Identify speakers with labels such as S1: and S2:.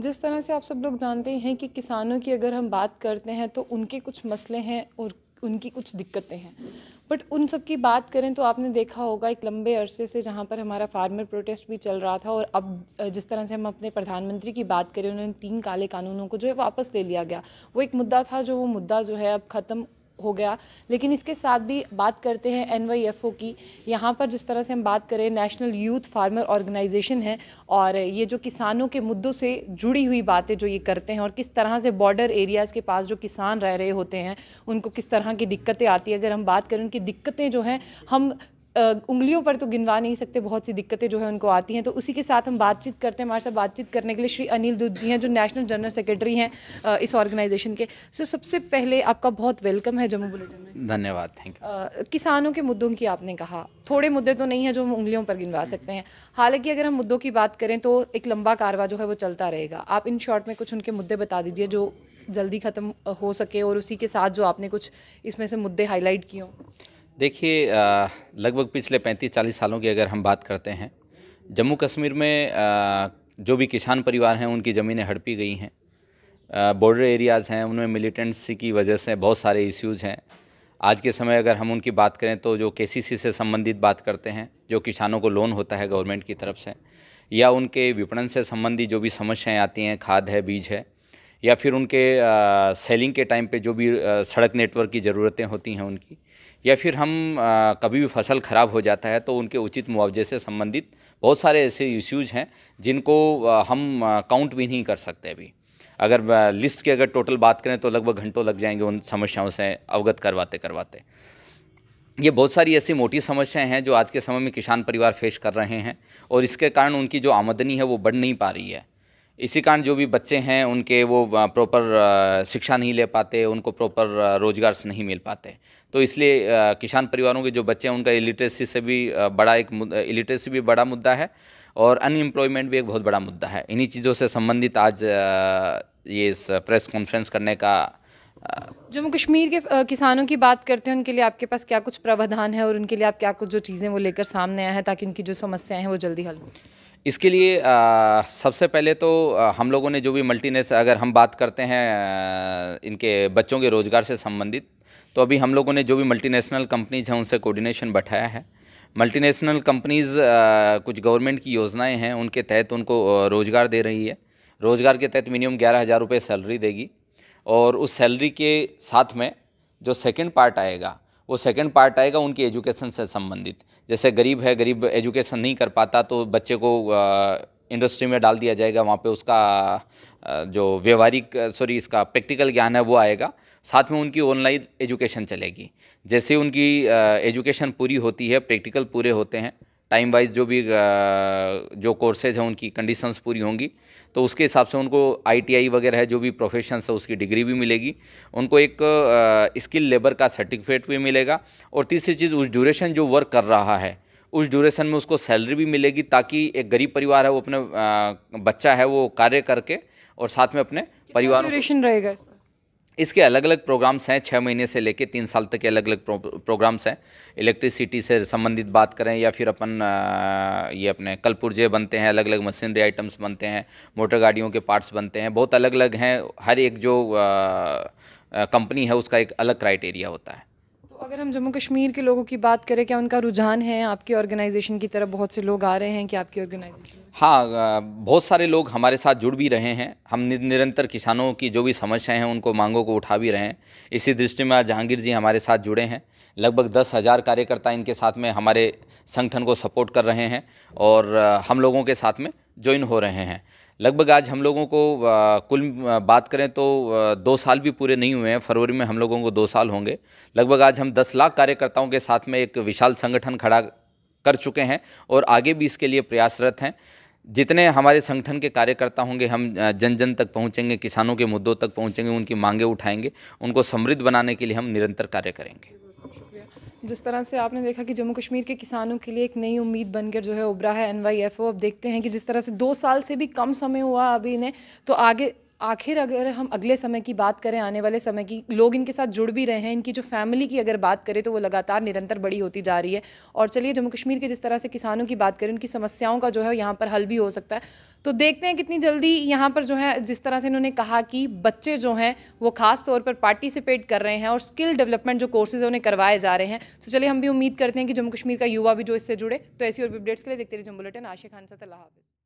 S1: जिस तरह से आप सब लोग जानते हैं कि किसानों की अगर हम बात करते हैं तो उनके कुछ मसले हैं और उनकी कुछ दिक्कतें हैं बट उन सब की बात करें तो आपने देखा होगा एक लंबे अरसे से जहाँ पर हमारा फार्मर प्रोटेस्ट भी चल रहा था और अब जिस तरह से हम अपने प्रधानमंत्री की बात करें उन्होंने तीन काले कानूनों को जो है वापस ले लिया गया वो एक मुद्दा था जो वो मुद्दा जो है अब ख़त्म हो गया लेकिन इसके साथ भी बात करते हैं एन की यहाँ पर जिस तरह से हम बात करें नेशनल यूथ फार्मर ऑर्गेनाइजेशन है और ये जो किसानों के मुद्दों से जुड़ी हुई बातें जो ये करते हैं और किस तरह से बॉर्डर एरियाज़ के पास जो किसान रह रहे होते हैं उनको किस तरह की दिक्कतें आती है अगर हम बात करें उनकी दिक्कतें जो हैं हम उंगलियों पर तो गिनवा नहीं सकते बहुत सी दिक्कतें जो है उनको आती हैं तो उसी के साथ हम बातचीत करते हैं हमारे साथ बातचीत करने के लिए श्री अनिल दूत जी हैं जो नेशनल जनरल सेक्रेटरी हैं इस ऑर्गेनाइजेशन के सो सबसे पहले आपका बहुत वेलकम है जम्मू बुलेटिन
S2: में धन्यवाद थैंक
S1: यू किसानों के मुद्दों की आपने कहा थोड़े मुद्दे तो नहीं है जो हम उंगलियों पर गिनवा सकते हैं हालांकि अगर हम मुद्दों की बात करें तो एक लंबा कारवा जो है वो चलता रहेगा आप इन शॉर्ट में कुछ उनके मुद्दे बता दीजिए जो जल्दी ख़त्म हो सके और उसी के साथ जो आपने कुछ इसमें से मुद्दे हाईलाइट किए हों
S2: देखिए लगभग पिछले 35-40 सालों की अगर हम बात करते हैं जम्मू कश्मीर में आ, जो भी किसान परिवार हैं उनकी ज़मीनें हड़पी गई हैं बॉर्डर एरियाज़ हैं उनमें मिलिटेंसी की वजह से बहुत सारे इश्यूज़ हैं आज के समय अगर हम उनकी बात करें तो जो के से संबंधित बात करते हैं जो किसानों को लोन होता है गवर्नमेंट की तरफ से या उनके विपणन से संबंधी जो भी समस्याएं आती हैं खाद है बीज है या फिर उनके आ, सेलिंग के टाइम पे जो भी आ, सड़क नेटवर्क की ज़रूरतें होती हैं उनकी या फिर हम आ, कभी भी फसल ख़राब हो जाता है तो उनके उचित मुआवजे से संबंधित बहुत सारे ऐसे इश्यूज़ हैं जिनको आ, हम आ, काउंट भी नहीं कर सकते अभी अगर लिस्ट की अगर टोटल बात करें तो लगभग घंटों लग जाएंगे उन समस्याओं से अवगत करवाते करवाते ये बहुत सारी ऐसी मोटी समस्याएं हैं जो आज के समय में किसान परिवार फेस कर रहे हैं और इसके कारण उनकी जो आमदनी है वो बढ़ नहीं पा रही है इसी कारण जो भी बच्चे हैं उनके वो प्रॉपर शिक्षा नहीं ले पाते उनको प्रॉपर रोजगार से नहीं मिल पाते तो इसलिए किसान परिवारों के जो बच्चे हैं उनका इलिटरेसी से भी बड़ा एक इलिटरेसी भी बड़ा मुद्दा है और अनएम्प्लॉयमेंट भी एक बहुत बड़ा मुद्दा है इन्हीं चीज़ों से संबंधित आज ये प्रेस कॉन्फ्रेंस करने का
S1: जम्मू कश्मीर के किसानों की बात करते हैं उनके लिए आपके पास क्या कुछ प्रावधान है और उनके लिए आप क्या कुछ जो चीज़ें वो लेकर सामने आए हैं ताकि उनकी जो समस्याएं हैं वो जल्दी हल हो
S2: इसके लिए आ, सबसे पहले तो आ, हम लोगों ने जो भी मल्टी अगर हम बात करते हैं आ, इनके बच्चों के रोज़गार से संबंधित तो अभी हम लोगों ने जो भी मल्टीनेशनल कंपनीज हैं उनसे कोऑर्डिनेशन बैठाया है मल्टीनेशनल कंपनीज़ कुछ गवर्नमेंट की योजनाएं हैं उनके तहत उनको रोज़गार दे रही है रोज़गार के तहत मिनिमम ग्यारह हज़ार रुपये सैलरी देगी और उस सैलरी के साथ में जो सेकेंड पार्ट आएगा वो सेकंड पार्ट आएगा उनकी एजुकेशन से संबंधित जैसे गरीब है गरीब एजुकेशन नहीं कर पाता तो बच्चे को इंडस्ट्री में डाल दिया जाएगा वहाँ पे उसका जो व्यवहारिक सॉरी इसका प्रैक्टिकल ज्ञान है वो आएगा साथ में उनकी ऑनलाइन एजुकेशन चलेगी जैसे उनकी एजुकेशन पूरी होती है प्रैक्टिकल पूरे होते हैं टाइम वाइज जो भी जो कोर्सेज हैं उनकी कंडीशंस पूरी होंगी तो उसके हिसाब से उनको आईटीआई वगैरह है जो भी प्रोफेशन है उसकी डिग्री भी मिलेगी उनको एक स्किल लेबर का सर्टिफिकेट भी मिलेगा और तीसरी चीज़ उस ड्यूरेशन जो वर्क कर रहा है उस ड्यूरेशन में उसको सैलरी भी मिलेगी ताकि एक गरीब परिवार है वो अपने बच्चा है वो कार्य करके और साथ में अपने परिवार
S1: ड्यूरेशन रहेगा
S2: इसके अलग अलग प्रोग्राम्स हैं छः महीने से लेकर तीन साल तक के अलग अलग प्रोग्राम्स हैं इलेक्ट्रिसिटी से संबंधित बात करें या फिर अपन ये अपने कलपुर्जे बनते हैं अलग अलग मशीनरी आइटम्स बनते हैं मोटर गाड़ियों के पार्ट्स बनते हैं बहुत अलग अलग हैं हर एक जो कंपनी है उसका एक अलग क्राइटेरिया होता है
S1: अगर हम जम्मू कश्मीर के लोगों की बात करें क्या उनका रुझान है आपकी ऑर्गेनाइजेशन की तरफ बहुत से लोग आ रहे हैं कि आपकी ऑर्गेनाइजेशन
S2: हाँ बहुत सारे लोग हमारे साथ जुड़ भी रहे हैं हम निरंतर किसानों की जो भी समस्याएं हैं उनको मांगों को उठा भी रहे हैं इसी दृष्टि में आज जहांगीर जी हमारे साथ जुड़े हैं लगभग दस हज़ार कार्यकर्ता इनके साथ में हमारे संगठन को सपोर्ट कर रहे हैं और हम लोगों के साथ में ज्वाइन हो रहे हैं लगभग आज हम लोगों को कुल बात करें तो दो साल भी पूरे नहीं हुए हैं फरवरी में हम लोगों को दो साल होंगे लगभग आज हम दस लाख कार्यकर्ताओं के साथ में एक विशाल संगठन खड़ा कर चुके हैं और आगे भी इसके लिए प्रयासरत हैं जितने हमारे संगठन के कार्यकर्ता होंगे हम जन जन तक पहुंचेंगे किसानों के मुद्दों तक पहुंचेंगे उनकी मांगें उठाएंगे उनको समृद्ध बनाने के लिए हम निरंतर कार्य करेंगे
S1: जिस तरह से आपने देखा कि जम्मू कश्मीर के किसानों के लिए एक नई उम्मीद बनकर जो है उभरा है एन अब देखते हैं कि जिस तरह से दो साल से भी कम समय हुआ अभी इन्हें तो आगे आखिर अगर हम अगले समय की बात करें आने वाले समय की लोग इनके साथ जुड़ भी रहे हैं इनकी जो फैमिली की अगर बात करें तो वो लगातार निरंतर बड़ी होती जा रही है और चलिए जम्मू कश्मीर के जिस तरह से किसानों की बात करें उनकी समस्याओं का जो है यहाँ पर हल भी हो सकता है तो देखते हैं कितनी जल्दी यहाँ पर जो है जिस तरह से इन्होंने कहा कि बच्चे जो हैं वो खास तौर पर पार्टिसिपेट कर रहे हैं और स्किल डेवलपमेंट जो कोर्सेज उन्हें करवाए जा रहे हैं तो चलिए हम भी उम्मीद करते हैं कि जम्मू कश्मीर का युवा भी जो इससे जुड़े तो ऐसी और अपडेट्स के लिए देखते रहिए जम्मू बुलेटिन आशिक खान सत हाफिज़